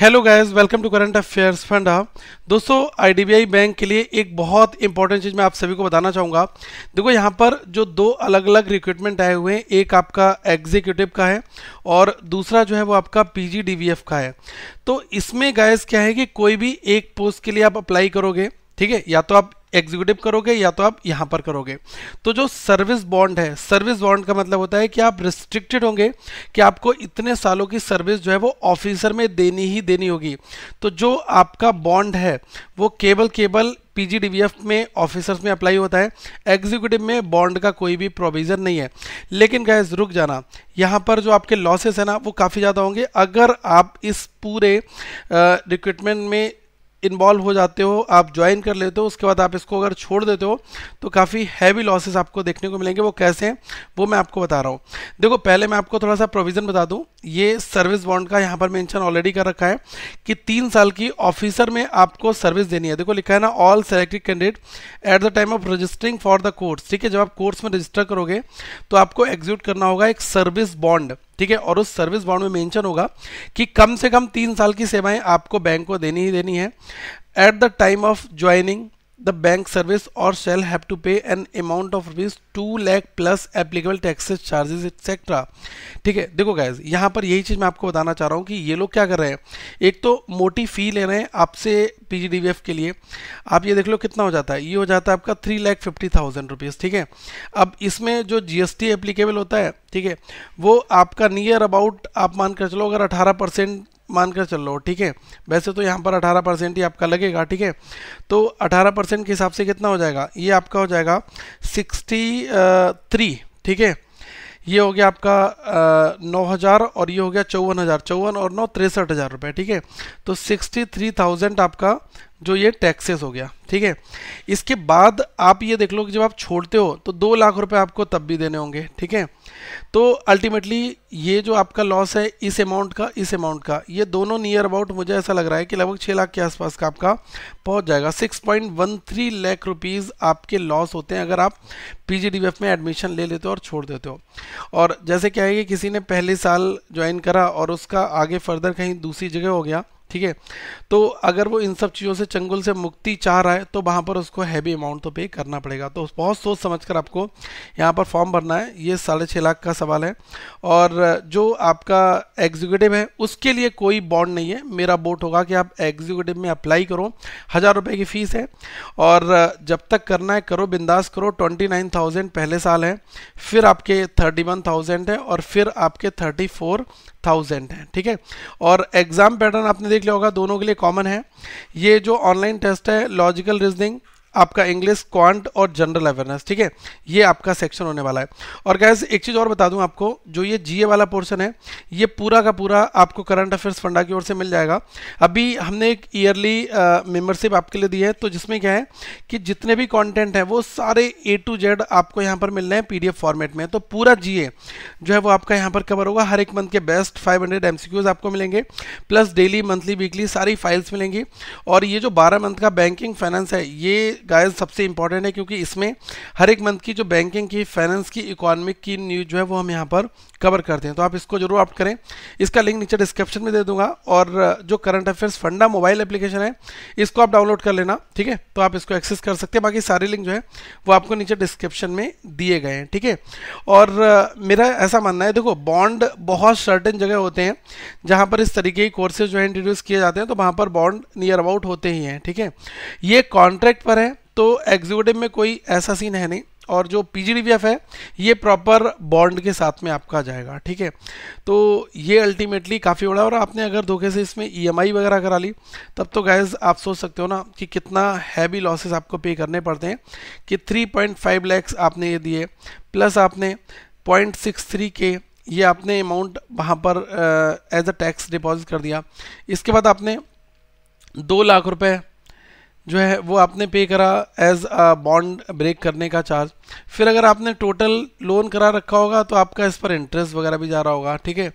hello guys welcome to current affairs funda दोस्तों IDBI bank के लिए एक बहुत इंपॉर्टेंट चीज़ मैं आप सभी को बताना चाहूँगा देखो यहाँ पर जो दो अलग अलग रिक्रूटमेंट आए हुए हैं एक आपका एग्जीक्यूटिव का है और दूसरा जो है वो आपका पीजीडीवीएफ का है तो इसमें गाइस क्या है कि कोई भी एक पोस्ट के लिए आप अप्लाई करोगे ठीक है या तो आप एग्जीक्यूटिव करोगे या तो आप यहाँ पर करोगे तो जो सर्विस बॉन्ड है सर्विस बॉन्ड का मतलब होता है कि आप रिस्ट्रिक्टेड होंगे कि आपको इतने सालों की सर्विस जो है वो ऑफिसर में देनी ही देनी होगी तो जो आपका बॉन्ड है वो केवल केवल पीजीडीवीएफ में ऑफिसर्स में अप्लाई होता है एग्जीक्यूटिव में बॉन्ड का कोई भी प्रोविज़न नहीं है लेकिन गैस रुक जाना यहाँ पर जो आपके लॉसेस हैं ना वो काफ़ी ज़्यादा होंगे अगर आप इस पूरे रिक्रूटमेंट में इन्वॉल्व हो जाते हो आप ज्वाइन कर लेते हो उसके बाद आप इसको अगर छोड़ देते हो तो काफ़ी हैवी लॉसेस आपको देखने को मिलेंगे वो कैसे हैं वो मैं आपको बता रहा हूँ देखो पहले मैं आपको थोड़ा सा प्रोविज़न बता दूँ ये सर्विस बॉन्ड का यहाँ पर मैंशन ऑलरेडी कर रखा है कि तीन साल की ऑफिसर में आपको सर्विस देनी है देखो लिखा है ना all selected candidate at the time of registering for the course ठीक है जब आप कोर्स में रजिस्टर करोगे तो आपको एग्जीक्यूट करना होगा एक सर्विस बॉन्ड ठीक है और उस सर्विस बॉन्ड में मेंशन होगा कि कम से कम तीन साल की सेवाएं आपको बैंक को देनी ही देनी है at the time of joining the bank service or shall have to pay an amount of rupees two lakh plus applicable taxes charges etcetera ठीक है देखो गैज यहाँ पर यही चीज़ मैं आपको बताना चाह रहा हूँ कि ये लोग क्या कर रहे हैं एक तो मोटी फ़ी ले रहे हैं आपसे पी के लिए आप ये देख लो कितना हो जाता है ये हो जाता है आपका three lakh fifty thousand rupees ठीक है अब इसमें जो जी एस एप्लीकेबल होता है ठीक है वो आपका नियर अबाउट आप मान कर चलो अगर अठारह परसेंट मानकर चल लो ठीक है वैसे तो यहाँ पर अठारह परसेंट ही आपका लगेगा ठीक है तो अठारह परसेंट के हिसाब से कितना हो जाएगा ये आपका हो जाएगा सिक्सटी थ्री ठीक है ये हो गया आपका नौ हज़ार और ये हो गया चौवन हज़ार चौवन और नौ तिरसठ हज़ार रुपये ठीक है तो सिक्सटी थ्री थाउजेंड आपका जो ये टैक्सेस हो गया ठीक है इसके बाद आप ये देख लो कि जब आप छोड़ते हो तो दो लाख रुपये आपको तब भी देने होंगे ठीक है तो अल्टीमेटली ये जो आपका लॉस है इस अमाउंट का इस अमाउंट का ये दोनों नियर अबाउट मुझे ऐसा लग रहा है कि लगभग छः लाख के आसपास का आपका पहुंच जाएगा 6.13 लाख रुपीस आपके लॉस होते हैं अगर आप पीजीडीएफ में एडमिशन ले लेते हो और छोड़ देते हो और जैसे क्या है कि किसी ने पहले साल ज्वाइन करा और उसका आगे फर्दर कहीं दूसरी जगह हो गया ठीक है तो अगर वो इन सब चीज़ों से चंगुल से मुक्ति चाह रहा है तो वहाँ पर उसको हैवी अमाउंट तो पे करना पड़ेगा तो बहुत सोच समझ कर आपको यहाँ पर फॉर्म भरना है ये साढ़े छः लाख का सवाल है और जो आपका एग्जीक्यूटिव है उसके लिए कोई बॉन्ड नहीं है मेरा बोट होगा कि आप एग्जीक्यूटिव में अप्लाई करो हज़ार रुपये की फ़ीस है और जब तक करना है करो बिंदास करो ट्वेंटी नाइन थाउजेंड पहले साल है फिर आपके थर्टी वन थाउजेंड है और फिर आपके थर्टी फोर थाउजेंड है ठीक है और एग्ज़ाम पैटर्न आपने देख लिया होगा दोनों के लिए कॉमन है ये जो ऑनलाइन टेस्ट है लॉजिकल रीजनिंग आपका इंग्लिश क्वांट और जनरल अवेयरनेस ठीक है ये आपका सेक्शन होने वाला है और गैस एक चीज़ और बता दूं आपको जो ये जीए वाला पोर्शन है ये पूरा का पूरा आपको करंट अफेयर्स फंडा की ओर से मिल जाएगा अभी हमने एक ईयरली मेम्बरशिप आपके लिए दी है तो जिसमें क्या है कि जितने भी कॉन्टेंट हैं वो सारे ए टू जेड आपको यहाँ पर मिल रहे हैं पी फॉर्मेट में तो पूरा जी जो है वो आपका यहाँ पर कवर होगा हर एक मंथ के बेस्ट फाइव हंड्रेड आपको मिलेंगे प्लस डेली मंथली वीकली सारी फाइल्स मिलेंगी और ये जो बारह मंथ का बैंकिंग फाइनेंस है ये गाइस सबसे इंपॉर्टेंट है क्योंकि इसमें हर एक मंथ की जो बैंकिंग की फाइनेंस की इकोनॉमिक की न्यूज जो है वो हम यहाँ पर कवर करते हैं तो आप इसको जरूर ऑप्ट करें इसका लिंक नीचे डिस्क्रिप्शन में दे दूंगा और जो current affairs funda mobile application है इसको आप डाउनलोड कर लेना ठीक है तो आप इसको एक्सेस कर सकते हैं बाकी सारे लिंक जो है वो आपको नीचे डिस्क्रिप्शन में दिए गए हैं ठीक है और मेरा ऐसा मानना है देखो बॉन्ड बहुत सर्टन जगह होते हैं जहाँ पर इस तरीके की कोर्सेज जो है इंट्रोड्यूस किए जाते हैं तो वहाँ पर बॉन्ड नियर अबाउट होते ही हैं ठीक है ये कॉन्ट्रैक्ट पर है तो एग्जीक्यूटिव में कोई ऐसा सीन है नहीं और जो पी है ये प्रॉपर बॉन्ड के साथ में आपका जाएगा ठीक है तो ये अल्टीमेटली काफ़ी बड़ा और आपने अगर धोखे से इसमें ई e वगैरह करा ली तब तो गैज़ आप सोच सकते हो ना कि कितना हैवी लॉसेस आपको पे करने पड़ते हैं कि 3.5 लैक्स आपने ये दिए प्लस आपने पॉइंट के ये आपने अमाउंट वहाँ पर एज अ टैक्स डिपॉजिट कर दिया इसके बाद आपने दो लाख रुपये जो है वो आपने पे करा एज बॉन्ड ब्रेक करने का चार्ज फिर अगर आपने टोटल लोन करा रखा होगा तो आपका इस पर इंटरेस्ट वगैरह भी जा रहा होगा ठीक है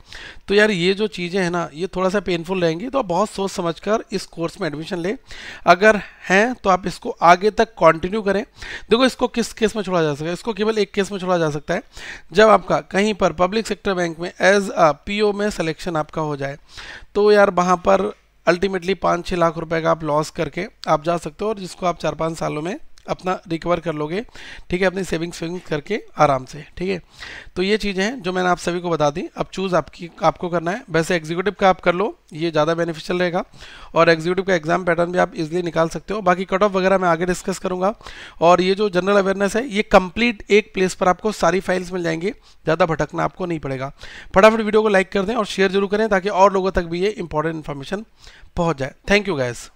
तो यार ये जो चीज़ें हैं ना ये थोड़ा सा पेनफुल रहेंगी तो आप बहुत सोच समझ कर इस कोर्स में एडमिशन लें अगर हैं तो आप इसको आगे तक कंटिन्यू करें देखो इसको किस केस में छोड़ा जा सकता है इसको केवल एक केस में छोड़ा जा सकता है जब आपका कहीं पर पब्लिक सेक्टर बैंक में एज पी में सलेक्शन आपका हो जाए तो यार वहाँ पर अल्टीमेटली पाँच छः लाख रुपए का आप लॉस करके आप जा सकते हो और जिसको आप चार पाँच सालों में अपना रिकवर कर लोगे ठीक है अपनी सेविंग्स स्विंग करके आराम से ठीक है तो ये चीज़ें हैं जो मैंने आप सभी को बता दी अब चूज़ आपकी आपको करना है वैसे एग्जीक्यूटिव का आप कर लो ये ज़्यादा बेनिफिशियल रहेगा और एग्जीक्यूटिव का एग्जाम पैटर्न भी आप इजिली निकाल सकते हो बाकी कट ऑफ वगैरह मैं आगे डिस्कस करूँगा और ये जो जनरल अवेयरनेस है ये कंप्लीट एक प्लेस पर आपको सारी फाइल्स मिल जाएंगी ज़्यादा भटकना आपको नहीं पड़ेगा फटाफट वीडियो को लाइक कर दें और शेयर जरूर करें ताकि और लोगों तक भी ये इंपॉर्टेंट इन्फॉर्मेशन पहुँच जाए थैंक यू गैस